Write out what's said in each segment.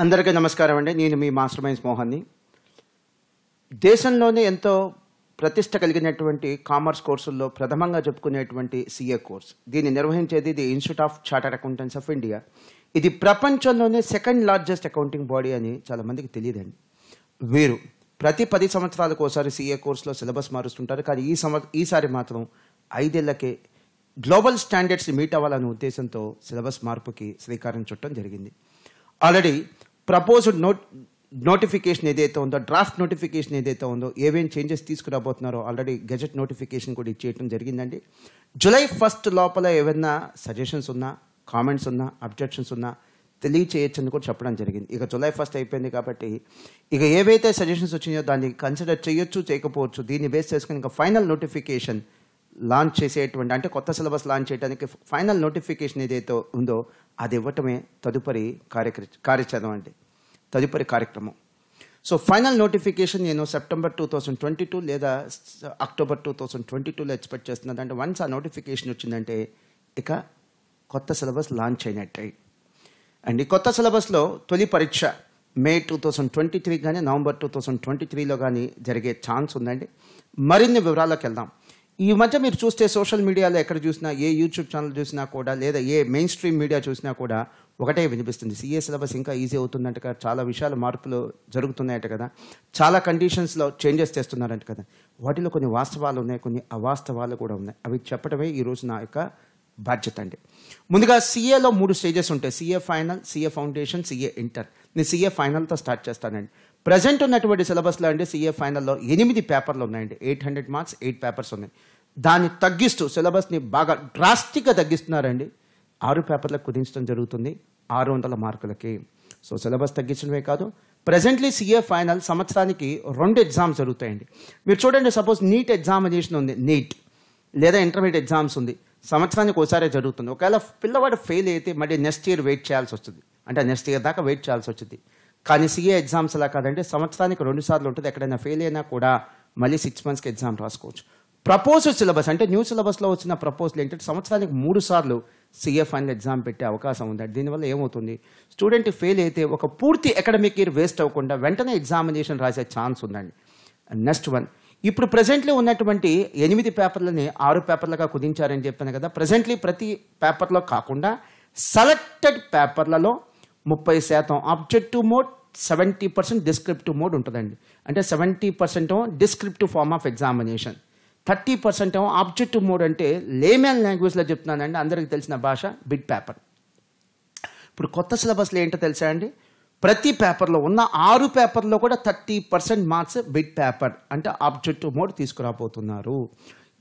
అందరికీ నమస్కారం అండి నేను మీ మాస్టర్ మైన్స్ మోహన్ని దేశంలోనే ఎంతో ప్రతిష్ట కలిగినటువంటి కామర్స్ కోర్సుల్లో ప్రథమంగా చెప్పుకునేటువంటి సిఏ కోర్స్ దీన్ని నిర్వహించేది the institute of chartered accountants of India ఇది ప్రపంచంలోనే సెకండ్ లార్జెస్ట్ అకౌంటింగ్ బాడీ అని చాలామందికి తెలియదండి వీరు ప్రతి పది సంవత్సరాలకు ఒకసారి సిఏ కోర్సులో సిలబస్ మారుస్తుంటారు కానీ ఈ సంవత్ ఈసారి మాత్రం ఐదేళ్లకే గ్లోబల్ స్టాండర్డ్స్ మీట్ అవ్వాలనే ఉద్దేశంతో సిలబస్ మార్పుకి శ్రీకారం చుట్టడం జరిగింది ఆల్రెడీ ప్రపోజ్డ్ నోట్ నోటిఫికేషన్ ఏదైతే ఉందో డ్రాఫ్ట్ నోటిఫికేషన్ ఏదైతే ఉందో ఏమేమి చేంజెస్ తీసుకురాబోతున్నారో ఆల్రెడీ గెజెట్ నోటిఫికేషన్ కూడా ఇచ్చేయటం జరిగిందండి జూలై ఫస్ట్ లోపల ఏవైనా సజెషన్స్ ఉన్నా కామెంట్స్ ఉన్నా అబ్జెక్షన్స్ ఉన్నా అని కూడా చెప్పడం జరిగింది ఇక జూలై ఫస్ట్ అయిపోయింది కాబట్టి ఇక ఏవైతే సజెషన్స్ వచ్చినాయో దాన్ని కన్సిడర్ చేయొచ్చు చేయకపోవచ్చు దీన్ని బేస్ చేసుకుని ఇంకా ఫైనల్ నోటిఫికేషన్ లాంచ్ చేసేటువంటి అంటే కొత్త సిలబస్ లాంచ్ చేయడానికి ఫైనల్ నోటిఫికేషన్ ఏదైతే ఉందో అది ఇవ్వటమే తదుపరి కార్యక్ర కార్యచరణ అండి తదుపరి కార్యక్రమం సో ఫైనల్ నోటిఫికేషన్ నేను September two thousand twenty two లేదా అక్టోబర్ టూ థౌసండ్ ట్వంటీ టూలో ఎక్స్పెక్ట్ చేస్తున్నాను అంటే వన్స్ ఆ నోటిఫికేషన్ వచ్చిందంటే ఇక కొత్త సిలబస్ లాంచ్ అయినట్టయి అండ్ ఈ కొత్త సిలబస్లో తొలి పరీక్ష May two thousand twenty three కానీ నవంబర్ టూ థౌసండ్ ట్వంటీ త్రీలో కానీ జరిగే ఛాన్స్ ఉందండి మరిన్ని వివరాలకు వెళ్దాం ఈ మధ్య మీరు చూస్తే సోషల్ మీడియాలో ఎక్కడ చూసినా ఏ యూట్యూబ్ ఛానల్ చూసినా కూడా లేదా ఏ మెయిన్ స్ట్రీమ్ మీడియా చూసినా కూడా ఒకటే వినిపిస్తుంది సీఏ సిలబస్ ఇంకా ఈజీ అవుతుందంట కదా చాలా విషయాలు మార్పులు జరుగుతున్నాయట కదా చాలా కండిషన్స్లో చేంజెస్ చేస్తున్నారంట కదా వాటిలో కొన్ని వాస్తవాలు ఉన్నాయి కొన్ని అవాస్తవాలు కూడా ఉన్నాయి అవి చెప్పడమే ఈరోజు నా యొక్క బాధ్యత అండి ముందుగా సీఏలో మూడు స్టేజెస్ ఉంటాయి CA final CA foundation CA inter నేను సీఏ ఫైనల్తో స్టార్ట్ చేస్తానండి ప్రజెంట్ ఉన్నటువంటి సిలబస్లో అండి సిఏ ఫైనల్లో ఎనిమిది పేపర్లు ఉన్నాయండి eight hundred marks eight papers ఉన్నాయి దాన్ని తగ్గిస్తూ సిలబస్ని బాగా డ్రాస్టిక్గా తగ్గిస్తున్నారండి ఆరు పేపర్లకు కుదించడం జరుగుతుంది ఆరు వందల మార్కులకి సో సిలబస్ తగ్గించడమే కాదు ప్రజెంట్లీ సిఏ ఫైనల్ సంవత్సరానికి రెండు ఎగ్జామ్స్ జరుగుతాయండి మీరు చూడండి సపోజ్ నీట్ ఎగ్జామినేషన్ ఉంది నీట్ లేదా ఇంటర్మీడియట్ ఎగ్జామ్స్ ఉంది సంవత్సరానికి ఒకసారి జరుగుతుంది ఒకవేళ పిల్లవాడు ఫెయిల్ అయితే మళ్ళీ నెక్స్ట్ ఇయర్ వెయిట్ చేయాల్సి వస్తుంది అంటే నెక్స్ట్ ఇయర్ దాకా వెయిట్ చేయాల్సి వచ్చింది కానీ సిఏ ఎగ్జామ్స్ అలా కాదంటే సంవత్సరానికి రెండు సార్లు ఉంటుంది ఎక్కడైనా ఫెయిల్ అయినా కూడా మళ్ళీ సిక్స్ మంత్స్కి ఎగ్జామ్ రాసుకోవచ్చు ప్రపోజ్ సిలబస్ అంటే న్యూ సిలబస్లో వచ్చిన ప్రపోజల్ ఏంటంటే సంవత్సరానికి మూడు సార్లు సీఏ ఫైనల్ ఎగ్జామ్ పెట్టే అవకాశం ఉంది దీనివల్ల ఏమవుతుంది స్టూడెంట్ ఫెయిల్ అయితే ఒక పూర్తి అకాడమిక్ ఇయర్ వేస్ట్ అవ్వకుండా వెంటనే ఎగ్జామినేషన్ రాసే ఛాన్స్ ఉందండి నెక్స్ట్ వన్ ఇప్పుడు ప్రజెంట్లీ ఉన్నటువంటి ఎనిమిది పేపర్లని ఆరు పేపర్లుగా కుదించారని చెప్పాను కదా ప్రజెంట్లీ ప్రతి పేపర్లో కాకుండా సెలెక్టెడ్ పేపర్లలో ముప్పై శాతం objective mode seventy percent descriptive mode ఉంటుందండి అంటే seventy percent descriptive form of examination thirty percent objective mode అంటే లేమెన్ లాంగ్వేజ్లో చెప్తున్నానండి అందరికీ తెలిసిన భాష బిడ్ పేపర్ ఇప్పుడు కొత్త సిలబస్లో ఏంటో తెలుసా అండి ప్రతి పేపర్లో ఉన్న ఆరు పేపర్లో కూడా thirty percent marks bit paper అంటే ఆబ్జెక్టివ్ మోడ్ తీసుకురాబోతున్నారు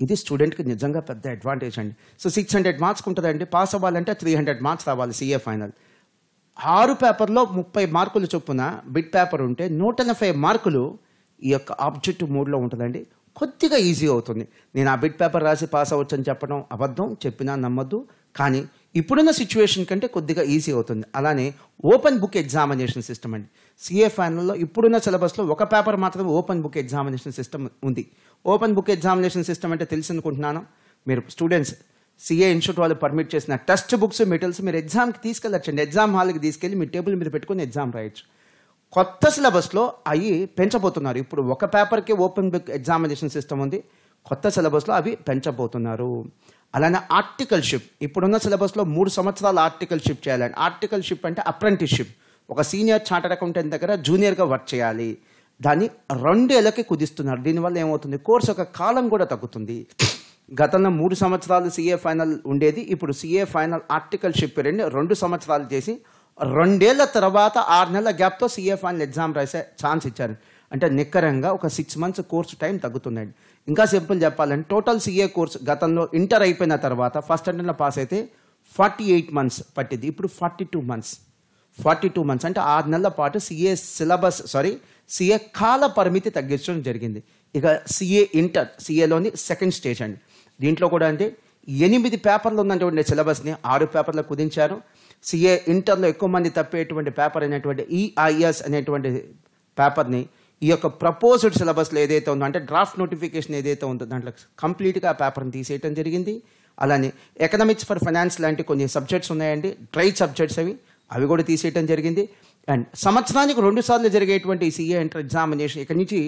ఇది స్టూడెంట్కి నిజంగా పెద్ద అడ్వాంటేజ్ అండి సో సిక్స్ హండ్రెడ్ మార్క్స్ ఉంటుందండి పాస్ అవ్వాలంటే త్రీ హండ్రెడ్ మార్క్స్ రావాలి సిఏ ఫైనల్ ఆరు పేపర్లో ముప్పై మార్కులు చొప్పున బిట్ పేపర్ ఉంటే నూట ఎనభై మార్కులు ఈ యొక్క ఆబ్జెక్ట్ మూడ్లో ఉంటుందండి కొద్దిగా ఈజీ అవుతుంది నేను ఆ బిట్ పేపర్ రాసి పాస్ అవ్వచ్చు అని చెప్పడం అబద్ధం చెప్పినా నమ్మద్దు కానీ ఇప్పుడున్న సిచ్యువేషన్ కంటే కొద్దిగా ఈజీ అవుతుంది అలానే ఓపెన్ బుక్ ఎగ్జామినేషన్ సిస్టమ్ అండి సిఏ ఫైనల్లో ఇప్పుడున్న సిలబస్లో ఒక పేపర్ మాత్రమే ఓపెన్ బుక్ ఎగ్జామినేషన్ సిస్టమ్ ఉంది ఓపెన్ బుక్ ఎగ్జామినేషన్ సిస్టమ్ అంటే తెలిసి అనుకుంటున్నాను మీరు స్టూడెంట్స్ సిఏ ఇన్స్టిట్యూట్ వాళ్ళు పర్మిట్ చేసిన టెస్ట్ బుక్స్ మెటీరియల్స్ మీరు ఎగ్జామ్కి తీసుకెళ్ళచ్చండి ఎగ్జామ్ హాల్కి తీసుకెళ్ళి మీ టేబుల్ మీద పెట్టుకుని ఎగ్జామ్ రాయొచ్చు కొత్త సిలబస్లో అవి పెంచబోతున్నారు ఇప్పుడు ఒక పేపర్కే ఓపెన్ బుక్ ఎగ్జామినేషన్ సిస్టమ్ ఉంది కొత్త సిలబస్లో అవి పెంచబోతున్నారు అలానే ఆర్టికల్ షిప్ ఇప్పుడున్న సిలబస్లో మూడు సంవత్సరాల చేయాలండి చేయాలని షిప్ అంటే అప్రెంటిస్షిప్ ఒక సీనియర్ చార్టర్డ్ అకౌంటెంట్ దగ్గర జూనియర్గా వర్క్ చేయాలి దాన్ని రెండేళ్ళకి కుదిస్తున్నారు దీనివల్ల ఏమవుతుంది కోర్స్ యొక్క కాలం కూడా తగ్గుతుంది గతంలో మూడు సంవత్సరాలు సీఏ ఫైనల్ ఉండేది ఇప్పుడు సీఏ ఫైనల్ ఆర్టికల్ షిప్ రెండు రెండు సంవత్సరాలు చేసి రెండేళ్ల తర్వాత ఆరు నెలల గ్యాప్తో సీఏ ఫైనల్ ఎగ్జామ్ రాసే ఛాన్స్ ఇచ్చారు అంటే నిక్కరంగా ఒక సిక్స్ మంత్స్ కోర్సు టైం తగ్గుతుందండి ఇంకా సింపుల్ చెప్పాలంటే టోటల్ సీఏ కోర్సు గతంలో ఇంటర్ అయిపోయిన తర్వాత ఫస్ట్ స్టాండర్డ్లో పాస్ అయితే ఫార్టీ ఎయిట్ మంత్స్ పట్టింది ఇప్పుడు forty two months forty two months అంటే ఆరు నెలల పాటు సిఏ సిలబస్ సారీ సిఏ కాల పరిమితి తగ్గించడం జరిగింది ఇక సిఏ ఇంటర్ సిఏలోని సెకండ్ స్టేజ్ అండి దీంట్లో కూడా అంతే ఎనిమిది పేపర్లు ఉన్నటువంటి సిలబస్ని ఆరు పేపర్లు కుదించారు సిఏ ఇంటర్లో ఎక్కువ మంది తప్పేటువంటి పేపర్ అనేటువంటి ఈఐఎస్ e అనేటువంటి పేపర్ని ఈ యొక్క ప్రపోజ్డ్ సిలబస్లో ఏదైతే ఉందో అంటే డ్రాఫ్ట్ నోటిఫికేషన్ ఏదైతే ఉందో దాంట్లో కంప్లీట్గా ఆ పేపర్ని తీసేయటం జరిగింది అలానే ఎకనామిక్స్ ఫర్ ఫైనాన్స్ లాంటి కొన్ని సబ్జెక్ట్స్ ఉన్నాయండి డ్రై సబ్జెక్ట్స్ అవి అవి కూడా తీసేయటం జరిగింది అండ్ సంవత్సరానికి రెండు సార్లు జరిగేటువంటి సిఏ ఇంటర్ ఎగ్జామినేషన్ ఇక్కడ నుంచి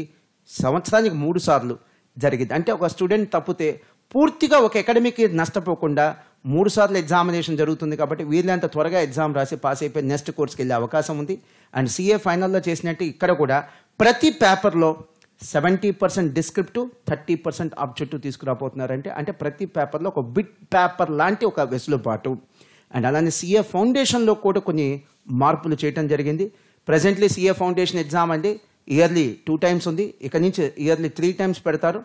సంవత్సరానికి మూడు సార్లు జరిగింది అంటే ఒక స్టూడెంట్ తప్పితే పూర్తిగా ఒక అకాడమీకి నష్టపోకుండా మూడు సార్లు ఎగ్జామినేషన్ జరుగుతుంది కాబట్టి వీళ్ళంత త్వరగా ఎగ్జామ్ రాసి పాస్ అయిపోయి నెక్స్ట్ కోర్స్కి వెళ్ళే అవకాశం ఉంది అండ్ సీఏ ఫైనల్లో చేసినట్టు ఇక్కడ కూడా ప్రతి పేపర్లో seventy percent descriptive thirty percent objective తీసుకురాబోతున్నారంటే అంటే ప్రతి పేపర్లో ఒక బిట్ పేపర్ లాంటి ఒక వెసులుబాటు అండ్ అలానే సీఏ ఫౌండేషన్లో కూడా కొన్ని మార్పులు చేయడం జరిగింది ప్రజెంట్లీ సీఏ ఫౌండేషన్ ఎగ్జామ్ అండి ఇయర్లీ టూ టైమ్స్ ఉంది ఇక నుంచి ఇయర్లీ త్రీ టైమ్స్ పెడతారు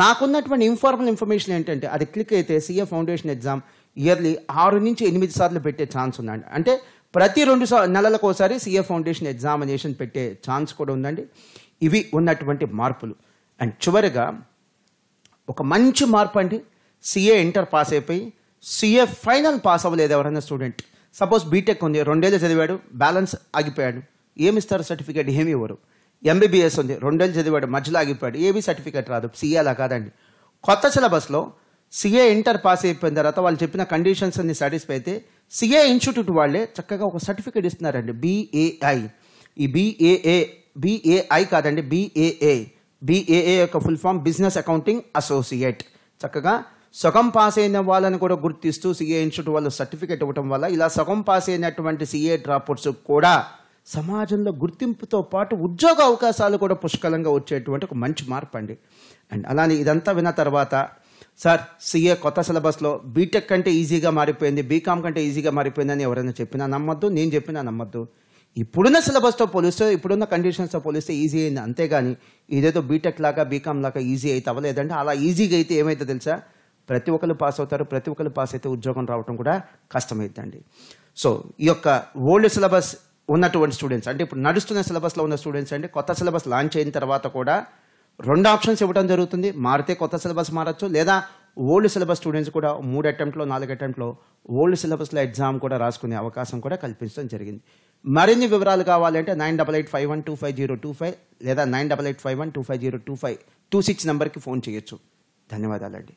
నాకున్నటువంటి ఇన్ఫార్మల్ ఇన్ఫర్మేషన్ ఏంటంటే అది క్లిక్ అయితే సీఏ ఫౌండేషన్ ఎగ్జామ్ ఇయర్లీ ఆరు నుంచి ఎనిమిది సార్లు పెట్టే ఛాన్స్ ఉందండి అంటే ప్రతి రెండు నెలలకు ఒకసారి సీఏ ఫౌండేషన్ ఎగ్జామినేషన్ పెట్టే ఛాన్స్ కూడా ఉందండి ఇవి ఉన్నటువంటి మార్పులు అండ్ చివరిగా ఒక మంచి మార్పు అండి సిఏ ఇంటర్ పాస్ అయిపోయి సిఏ ఫైనల్ పాస్ అవ్వలేదు ఎవరైనా స్టూడెంట్ సపోజ్ బీటెక్ ఉంది రెండేళ్ళు చదివాడు బ్యాలెన్స్ ఆగిపోయాడు ఏమిస్తారు సర్టిఫికేట్ ఏమి ఇవ్వరు ఎంబీబీఎస్ ఉంది రెండేళ్ళు చదివాడు మధ్యలో ఆగిపోయాడు ఏబీ సర్టిఫికేట్ రాదు సీఏ అలా కాదండి కొత్త సిలబస్లో సీఏ ఇంటర్ పాస్ అయిపోయిన తర్వాత వాళ్ళు చెప్పిన కండిషన్స్ అన్ని సాటిస్ఫై అయితే సిఏ ఇన్స్టిట్యూట్ వాళ్ళే చక్కగా ఒక సర్టిఫికేట్ ఇస్తున్నారండి బీఏఐ ఈ బీఏఏ బీఏఐ కాదండి బీఏఏ బీఏఏ యొక్క full form business accounting associate చక్కగా సగం పాస్ అయిన వాళ్ళని కూడా గుర్తిస్తూ సిఏ ఇన్స్టిట్యూట్ వాళ్ళు సర్టిఫికేట్ ఇవ్వడం వల్ల ఇలా సగం పాస్ అయినటువంటి సిఏ డ్రాప్అవుట్స్ కూడా సమాజంలో గుర్తింపుతో పాటు ఉద్యోగ అవకాశాలు కూడా పుష్కలంగా వచ్చేటువంటి ఒక మంచి మార్పు అండి అండ్ అలానే ఇదంతా విన్న తర్వాత సార్ సీఏ కొత్త సిలబస్లో బీటెక్ కంటే ఈజీగా మారిపోయింది బీకామ్ కంటే ఈజీగా మారిపోయిందని ఎవరైనా చెప్పినా నమ్మద్దు నేను చెప్పినా నమ్మద్దు ఇప్పుడున్న సిలబస్తో పోలిస్తే ఇప్పుడున్న కండిషన్స్తో పోలిస్తే ఈజీ అయింది అంతేగాని ఇదేదో బీటెక్ లాగా బీకామ్ లాగా ఈజీ అయితే అవ్వలేదంటే అలా ఈజీగా అయితే ఏమైతే తెలుసా ప్రతి ఒక్కరు పాస్ అవుతారు ప్రతి ఒక్కరు పాస్ అయితే ఉద్యోగం రావడం కూడా కష్టమవుతుందండి సో ఈ యొక్క ఓల్డ్ సిలబస్ ఉన్నటువంటి స్టూడెంట్స్ అంటే ఇప్పుడు నడుస్తున్న సిలబస్లో ఉన్న స్టూడెంట్స్ అంటే కొత్త సిలబస్ లాంచ్ అయిన తర్వాత కూడా రెండు ఆప్షన్స్ ఇవ్వడం జరుగుతుంది మారితే కొత్త సిలబస్ మారచ్చు లేదా ఓల్డ్ సిలబస్ స్టూడెంట్స్ కూడా మూడు అటెంప్ట్లో నాలుగు అటెంప్ట్లో ఓల్డ్ సిలబస్లో ఎగ్జామ్ కూడా రాసుకునే అవకాశం కూడా కల్పించడం జరిగింది మరిన్ని వివరాలు కావాలంటే nine double eight five one two five zero two five లేదా nine double eight five one two five zero two five two six నెంబర్కి ఫోన్ చేయొచ్చు ధన్యవాదాలండి